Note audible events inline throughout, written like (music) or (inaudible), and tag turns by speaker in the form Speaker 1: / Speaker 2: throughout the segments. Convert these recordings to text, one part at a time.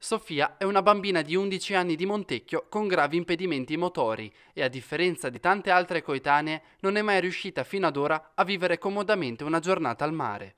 Speaker 1: Sofia è una bambina di 11 anni di Montecchio con gravi impedimenti motori e a differenza di tante altre coetanee non è mai riuscita fino ad ora a vivere comodamente una giornata al mare.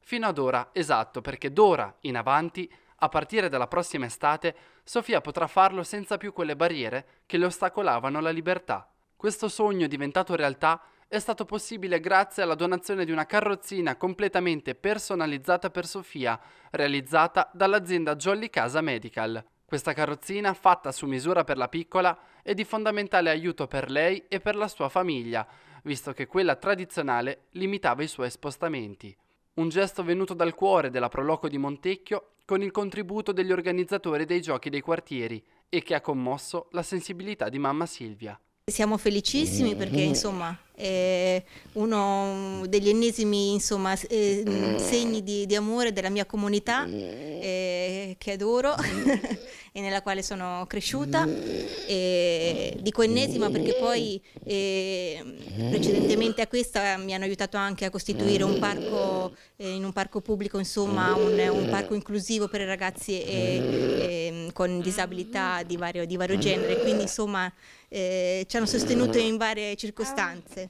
Speaker 1: Fino ad ora, esatto, perché d'ora in avanti, a partire dalla prossima estate, Sofia potrà farlo senza più quelle barriere che le ostacolavano la libertà. Questo sogno diventato realtà è stato possibile grazie alla donazione di una carrozzina completamente personalizzata per Sofia, realizzata dall'azienda Jolly Casa Medical. Questa carrozzina, fatta su misura per la piccola, è di fondamentale aiuto per lei e per la sua famiglia, visto che quella tradizionale limitava i suoi spostamenti. Un gesto venuto dal cuore della Proloco di Montecchio con il contributo degli organizzatori dei giochi dei quartieri e che ha commosso la sensibilità di mamma Silvia.
Speaker 2: Siamo felicissimi perché insomma eh, uno degli ennesimi insomma, eh, mm. segni di, di, amore della mia comunità mm. eh, che adoro (laughs) e nella quale sono cresciuta. Mm. dico ennesima perché poi eh, precedentemente a questa mi hanno aiutato anche a costituire un parco, eh, in un parco pubblico, insomma un, un parco inclusivo per i ragazzi e, eh, e, ehm, con disabilità di vario, di vario genere. Quindi insomma... Eh, ci hanno sostenuto in varie circostanze.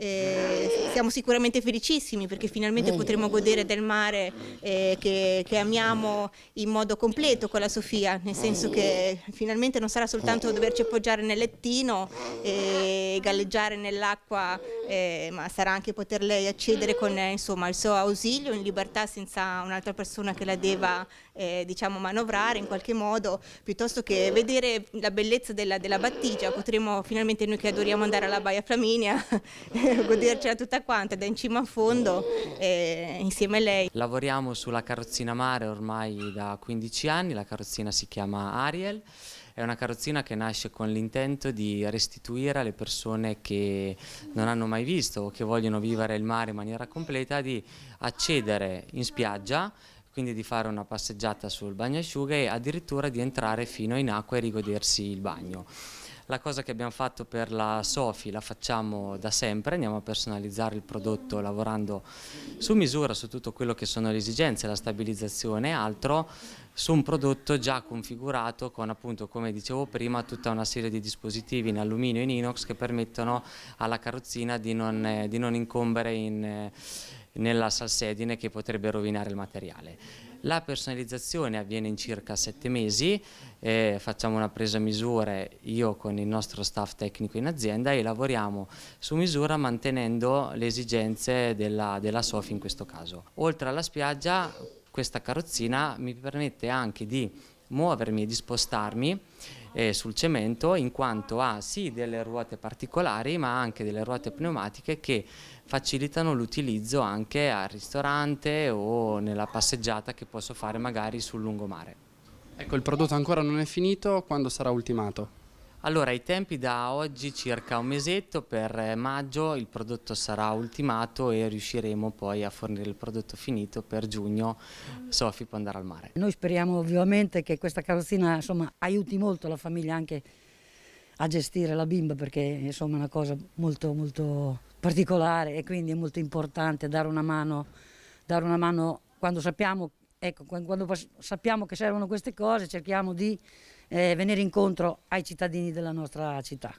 Speaker 2: eh, siamo sicuramente felicissimi perché finalmente potremo godere del mare eh, che, che, amiamo in modo completo con la Sofia, nel senso che finalmente non sarà soltanto doverci appoggiare nel lettino e eh, galleggiare nell'acqua, eh, ma sarà anche poter lei accedere con eh, insomma, il suo ausilio in libertà senza un'altra persona che la deva eh, diciamo, manovrare in qualche modo, piuttosto che vedere la bellezza della, della battigia, potremo finalmente noi che adoriamo andare alla Baia Flaminia (laughs) (laughs) godercela tutta quanta, da in cima
Speaker 3: a fondo, eh, insieme a lei. Lavoriamo sulla carrozzina mare ormai da 15 anni, la carrozzina si chiama Ariel, è una carrozzina che nasce con l'intento di restituire alle persone che non hanno mai visto o che vogliono vivere il mare in maniera completa di accedere in spiaggia quindi di fare una passeggiata sul bagnasciuga e addirittura di entrare fino in acqua e rigodersi il bagno. La cosa che abbiamo fatto per la Sofi la facciamo da sempre, andiamo a personalizzare il prodotto lavorando su misura su tutto quello che sono le esigenze, la stabilizzazione e altro su un prodotto già configurato con appunto come dicevo prima tutta una serie di dispositivi in alluminio e in inox che permettono alla carrozzina di non, eh, di non incombere in, eh, nella salsedine che potrebbe rovinare il materiale. La personalizzazione avviene in circa sette mesi, eh, facciamo una presa misure io con il nostro staff tecnico in azienda e lavoriamo su misura mantenendo le esigenze della, della SOFI in questo caso. Oltre alla spiaggia questa carrozzina mi permette anche di muovermi, e di spostarmi eh, sul cemento in quanto ha sì delle ruote particolari ma anche delle ruote pneumatiche che facilitano l'utilizzo anche al ristorante o nella passeggiata che posso fare magari sul
Speaker 1: lungomare. Ecco, il prodotto ancora non è finito, quando sarà ultimato?
Speaker 3: Allora, i tempi da oggi circa un mesetto, per eh, maggio il prodotto sarà ultimato e riusciremo poi a fornire il prodotto finito per giugno, Sofi può andare al mare. Noi speriamo ovviamente che questa carrozzina insomma, aiuti molto la famiglia anche a gestire la bimba perché insomma, è una cosa molto, molto particolare e quindi è molto importante dare una mano, dare una mano quando sappiamo, ecco, quando sappiamo che servono queste cose cerchiamo di eh, venire incontro ai cittadini della nostra città.